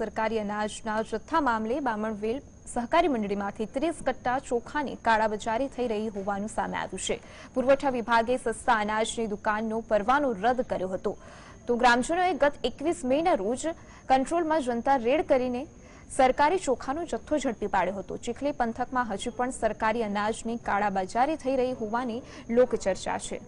સરકારી અનાજના જથ્થા મામલે બામણવેલ સહકારી મંડળીમાંથી ત્રીસ કટ્ટા ચોખાની કાળાબજારી થઈ રહી હોવાનું સામે આવ્યું છે પુરવઠા વિભાગે સસ્તા અનાજની દુકાનનો પરવાનો રદ કર્યો હતો તો ગ્રામજનોએ ગત એકવીસ મેના રોજ કંટ્રોલમાં જનતા રેડ કરીને સરકારી ચોખાનો જથ્થો ઝડપી પાડ્યો હતો ચીખલી પંથકમાં હજુ પણ સરકારી અનાજની કાળાબજારી થઈ રહી હોવાની લોકચર્ચા છે